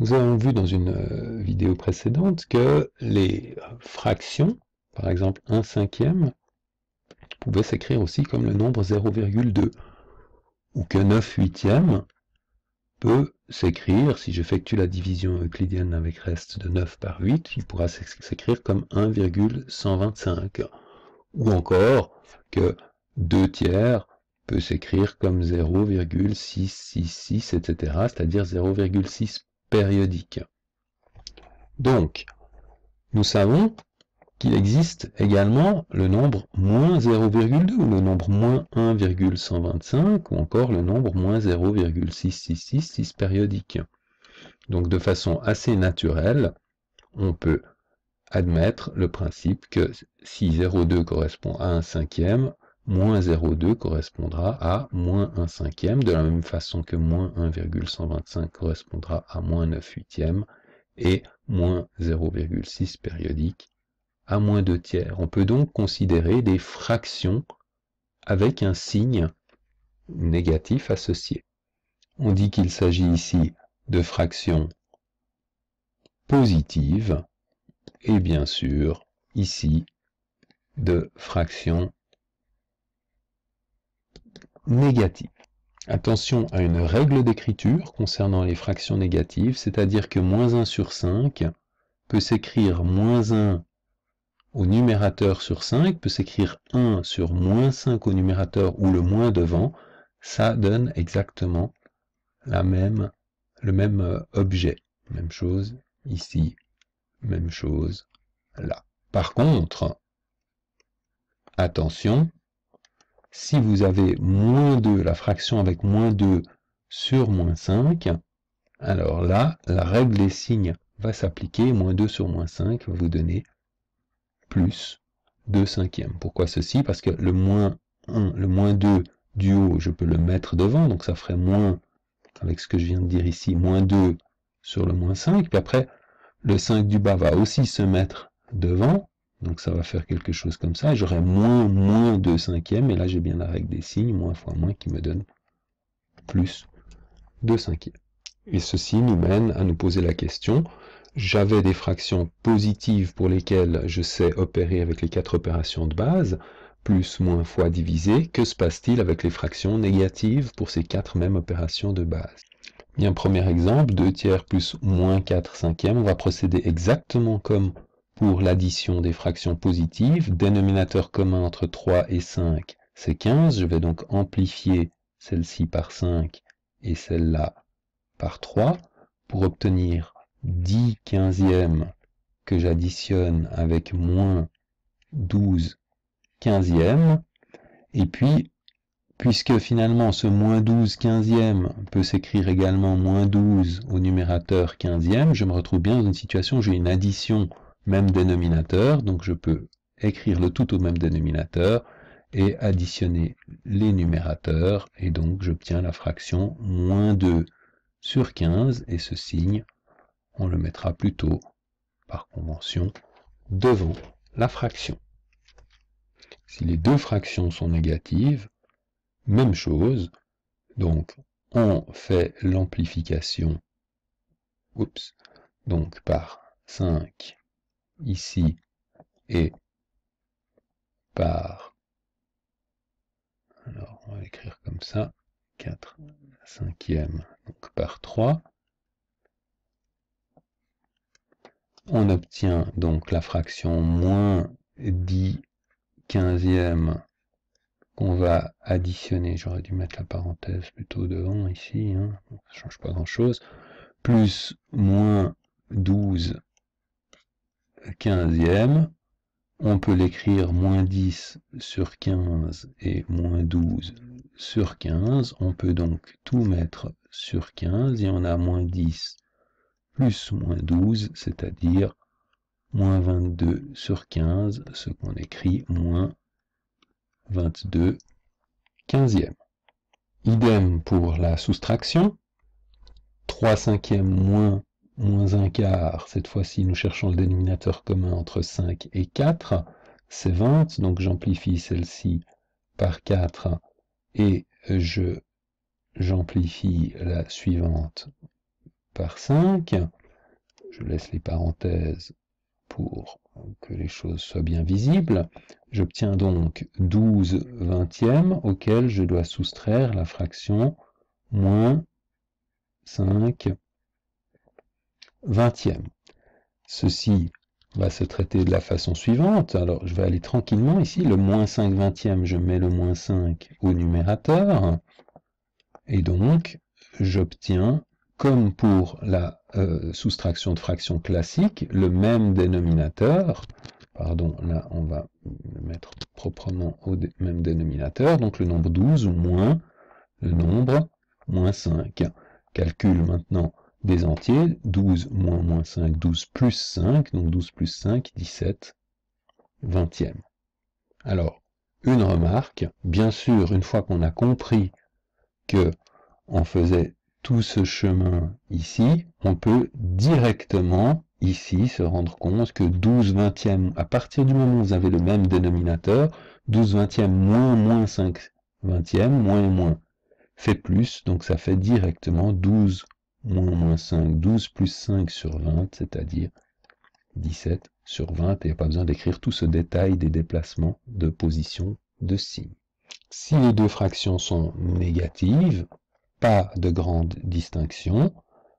Nous avons vu dans une euh, vidéo précédente que les fractions, par exemple 1 cinquième, pouvaient s'écrire aussi comme le nombre 0,2, ou que 9 huitièmes peut s'écrire, si j'effectue la division euclidienne avec reste de 9 par 8, il pourra s'écrire comme 1,125, ou encore que 2 tiers peut s'écrire comme 0,666, etc., c'est-à-dire 0,6 périodique. Donc, nous savons qu'il existe également le nombre moins 0,2 le nombre moins 1,125 ou encore le nombre moins 0,6666 périodique. Donc de façon assez naturelle, on peut admettre le principe que si 0,2 correspond à un cinquième, moins 0,2 correspondra à moins 1 cinquième, de la même façon que moins 1,125 correspondra à moins 9 huitièmes, et moins 0,6 périodique à moins 2 tiers. On peut donc considérer des fractions avec un signe négatif associé. On dit qu'il s'agit ici de fractions positives et bien sûr ici de fractions négative. Attention à une règle d'écriture concernant les fractions négatives, c'est-à-dire que moins 1 sur 5 peut s'écrire moins 1 au numérateur sur 5, peut s'écrire 1 sur moins 5 au numérateur ou le moins devant, ça donne exactement la même, le même euh, objet. Même chose ici, même chose là. Par contre, attention, si vous avez moins 2, la fraction avec moins 2 sur moins 5, alors là, la règle des signes va s'appliquer. Moins 2 sur moins 5 va vous donner plus 2 cinquièmes. Pourquoi ceci Parce que le moins 1, le moins 2 du haut, je peux le mettre devant, donc ça ferait moins, avec ce que je viens de dire ici, moins 2 sur le moins 5. Puis après, le 5 du bas va aussi se mettre devant, donc ça va faire quelque chose comme ça. J'aurai moins, moins 2 cinquièmes. Et là, j'ai bien la règle des signes, moins fois moins, qui me donne plus 2 cinquièmes. Et ceci nous mène à nous poser la question, j'avais des fractions positives pour lesquelles je sais opérer avec les quatre opérations de base, plus, moins, fois, divisé, que se passe-t-il avec les fractions négatives pour ces quatre mêmes opérations de base Bien, premier exemple, 2 tiers plus moins 4 cinquièmes, on va procéder exactement comme pour l'addition des fractions positives, dénominateur commun entre 3 et 5, c'est 15. Je vais donc amplifier celle-ci par 5 et celle-là par 3 pour obtenir 10 quinzièmes que j'additionne avec moins 12 quinzièmes. Et puis, puisque finalement ce moins 12 quinzièmes peut s'écrire également moins 12 au numérateur quinzième, je me retrouve bien dans une situation où j'ai une addition même dénominateur, donc je peux écrire le tout au même dénominateur et additionner les numérateurs, et donc j'obtiens la fraction moins 2 sur 15, et ce signe, on le mettra plutôt, par convention, devant la fraction. Si les deux fractions sont négatives, même chose, donc on fait l'amplification, oups, donc par 5 ici et par, alors on va l'écrire comme ça, 4 cinquième, donc par 3. On obtient donc la fraction moins 10 quinzième qu'on va additionner, j'aurais dû mettre la parenthèse plutôt devant ici, hein, ça change pas grand chose, plus moins 12 15e, on peut l'écrire moins 10 sur 15 et moins 12 sur 15. On peut donc tout mettre sur 15 et on a moins 10 plus moins 12, c'est-à-dire moins 22 sur 15, ce qu'on écrit moins 22 e Idem pour la soustraction. 3 cinquièmes moins moins un quart, cette fois-ci nous cherchons le dénominateur commun entre 5 et 4, c'est 20, donc j'amplifie celle-ci par 4 et je j'amplifie la suivante par 5. Je laisse les parenthèses pour que les choses soient bien visibles. J'obtiens donc 12 vingtièmes auquel je dois soustraire la fraction moins 5 vingtième. Ceci va se traiter de la façon suivante. Alors, je vais aller tranquillement ici. Le moins 5 vingtième, je mets le moins 5 au numérateur. Et donc, j'obtiens, comme pour la euh, soustraction de fractions classique, le même dénominateur. Pardon, là, on va le mettre proprement au même dénominateur. Donc, le nombre 12 ou moins le nombre moins 5. Calcule maintenant des entiers, 12 moins moins 5, 12 plus 5, donc 12 plus 5, 17 20e Alors, une remarque, bien sûr, une fois qu'on a compris que on faisait tout ce chemin ici, on peut directement ici se rendre compte que 12 vingtièmes, à partir du moment où vous avez le même dénominateur, 12 20 moins moins 5 vingtièmes, moins moins, fait plus, donc ça fait directement 12 moins moins 5, 12 plus 5 sur 20, c'est-à-dire 17 sur 20, et il n'y a pas besoin d'écrire tout ce détail des déplacements de position de signes. Si les deux fractions sont négatives, pas de grande distinction.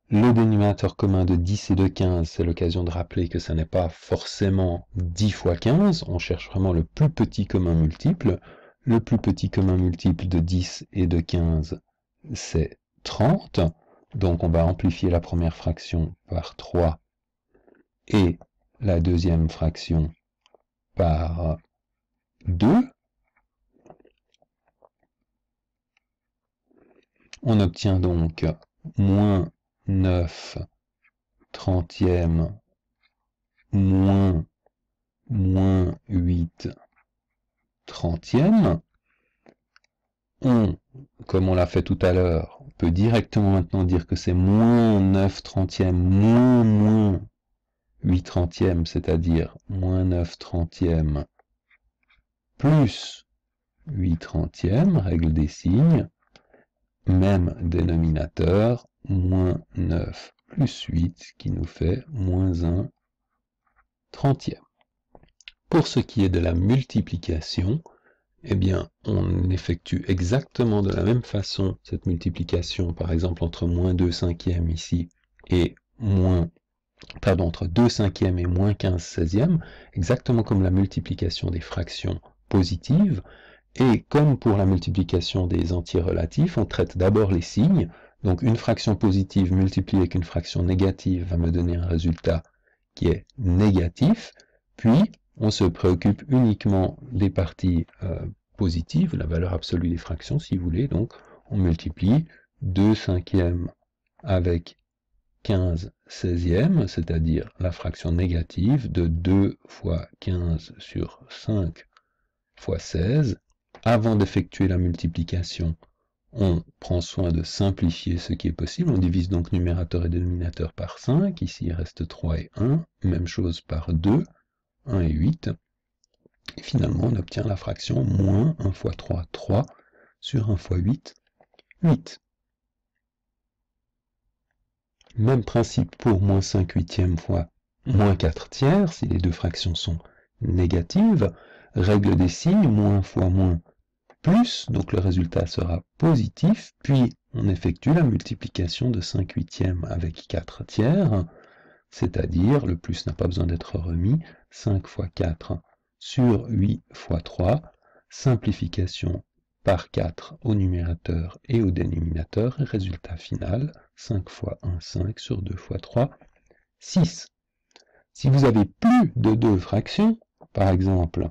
Le dénominateur commun de 10 et de 15, c'est l'occasion de rappeler que ce n'est pas forcément 10 fois 15, on cherche vraiment le plus petit commun multiple. Le plus petit commun multiple de 10 et de 15, c'est 30. Donc on va amplifier la première fraction par 3 et la deuxième fraction par 2. On obtient donc moins 9 trentième moins moins 8 trentième On, comme on l'a fait tout à l'heure, directement maintenant dire que c'est moins 9 trentièmes, moins moins 8 trentièmes, c'est-à-dire moins 9 trentièmes, plus 8 trentièmes, règle des signes, même dénominateur, moins 9 plus 8, qui nous fait moins 1 trentième. Pour ce qui est de la multiplication, eh bien, on effectue exactement de la même façon cette multiplication, par exemple, entre moins 2 cinquièmes ici et moins, entre 2 cinquièmes et moins 15 16 exactement comme la multiplication des fractions positives, et comme pour la multiplication des entiers relatifs, on traite d'abord les signes, donc une fraction positive multipliée avec une fraction négative va me donner un résultat qui est négatif, puis on se préoccupe uniquement des parties euh, positives, la valeur absolue des fractions si vous voulez, donc on multiplie 2 cinquièmes avec 15 16 cest c'est-à-dire la fraction négative de 2 fois 15 sur 5 fois 16. Avant d'effectuer la multiplication, on prend soin de simplifier ce qui est possible. On divise donc numérateur et dénominateur par 5. Ici, il reste 3 et 1. Même chose par 2. 1 et 8. Et finalement, on obtient la fraction moins 1 fois 3, 3 sur 1 fois 8, 8. Même principe pour moins 5 huitièmes fois moins 4 tiers, si les deux fractions sont négatives. Règle des signes, moins fois moins plus, donc le résultat sera positif, puis on effectue la multiplication de 5 huitièmes avec 4 tiers, c'est-à-dire, le plus n'a pas besoin d'être remis, 5 fois 4 sur 8 fois 3, simplification par 4 au numérateur et au dénominateur, et résultat final, 5 fois 1, 5 sur 2 fois 3, 6. Si vous avez plus de deux fractions, par exemple,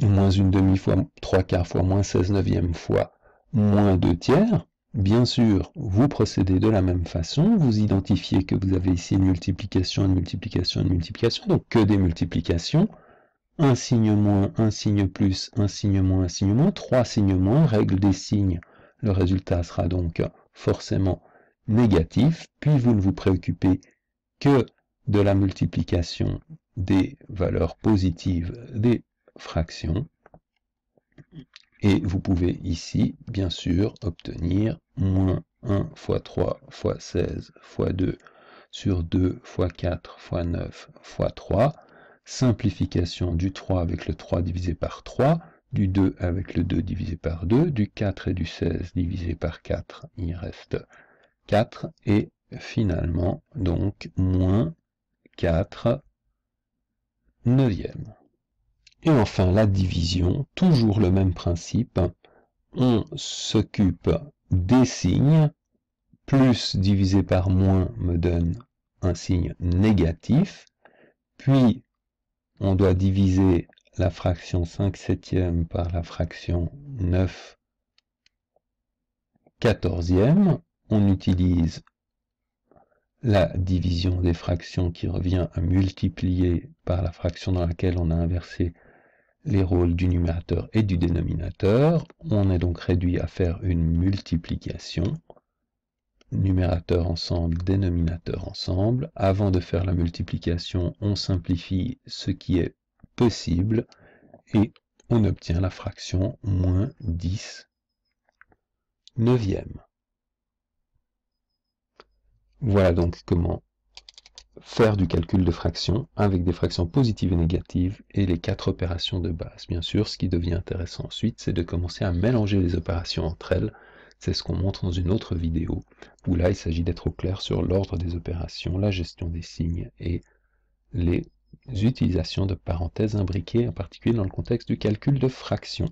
moins une demi fois, 3 quarts fois moins 16 neuvième fois moins 2 tiers, Bien sûr, vous procédez de la même façon, vous identifiez que vous avez ici une multiplication, une multiplication, une multiplication, donc que des multiplications, un signe moins, un signe plus, un signe moins, un signe moins, trois signes moins, règle des signes, le résultat sera donc forcément négatif, puis vous ne vous préoccupez que de la multiplication des valeurs positives des fractions, et vous pouvez ici, bien sûr, obtenir moins 1 x 3 x 16 x 2 sur 2 x 4 x 9 x 3, simplification du 3 avec le 3 divisé par 3, du 2 avec le 2 divisé par 2, du 4 et du 16 divisé par 4, il reste 4, et finalement donc moins 4 neuvième. Et enfin la division, toujours le même principe, on s'occupe des signes, plus divisé par moins me donne un signe négatif, puis on doit diviser la fraction 5 septième par la fraction 9 quatorzième, on utilise la division des fractions qui revient à multiplier par la fraction dans laquelle on a inversé les rôles du numérateur et du dénominateur. On est donc réduit à faire une multiplication, numérateur ensemble, dénominateur ensemble. Avant de faire la multiplication, on simplifie ce qui est possible et on obtient la fraction moins 10 neuvième. Voilà donc comment faire du calcul de fractions avec des fractions positives et négatives et les quatre opérations de base. Bien sûr, ce qui devient intéressant ensuite, c'est de commencer à mélanger les opérations entre elles. C'est ce qu'on montre dans une autre vidéo, où là, il s'agit d'être au clair sur l'ordre des opérations, la gestion des signes et les utilisations de parenthèses imbriquées, en particulier dans le contexte du calcul de fractions.